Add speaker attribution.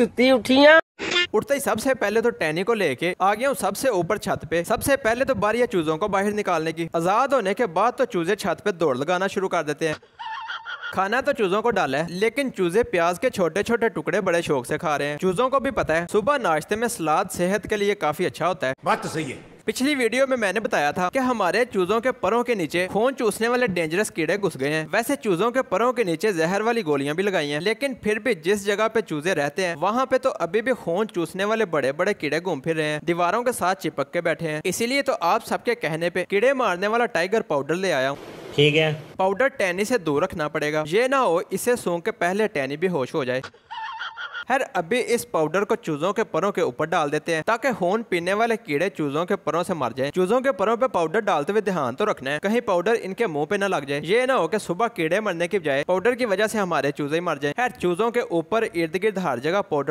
Speaker 1: तुती उठिया उठते ही सबसे पहले तो टैनी को लेके आ गया हूँ सबसे ऊपर छत पे सबसे पहले तो बारी है चूजों को बाहर निकालने की आजाद होने के बाद तो चूजे छत पे दौड़ लगाना शुरू कर देते हैं खाना तो चूजों को डाला है लेकिन चूजे प्याज के छोटे छोटे टुकड़े बड़े शौक से खा रहे हैं चूजों को भी पता है सुबह नाश्ते में सलाद सेहत के लिए काफी अच्छा होता है बात तो सही है पिछली वीडियो में मैंने बताया था कि हमारे चूजों के परों के नीचे खून चूसने वाले डेंजरस कीड़े घुस गए हैं वैसे चूजों के परों के नीचे जहर वाली गोलियां भी लगाई हैं लेकिन फिर भी जिस जगह पे चूजे रहते हैं वहाँ पे तो अभी भी खून चूसने वाले बड़े बड़े कीड़े घूम फिर रहे हैं दीवारों के साथ चिपक के बैठे हैं इसीलिए तो आप सबके कहने पे कीड़े मारने वाला टाइगर पाउडर ले आया हूँ ठीक है पाउडर टैनी से दूर रखना पड़ेगा ये ना हो इसे सूंघ के पहले टैनी भी होश हो जाए खैर अभी इस पाउडर को चूजों के परों के ऊपर डाल देते हैं ताकि होन पीने वाले कीड़े चूजों के परों से मर जाए चूजों के परों पे पाउडर डालते हुए ध्यान तो रखना है कहीं पाउडर इनके मुंह पे न लग जाए ये ना हो कि सुबह कीड़े मरने की बजाय पाउडर की वजह से हमारे चूजे मर जाए खैर चूजों के ऊपर इर्द गिर्द हर जगह पाउडर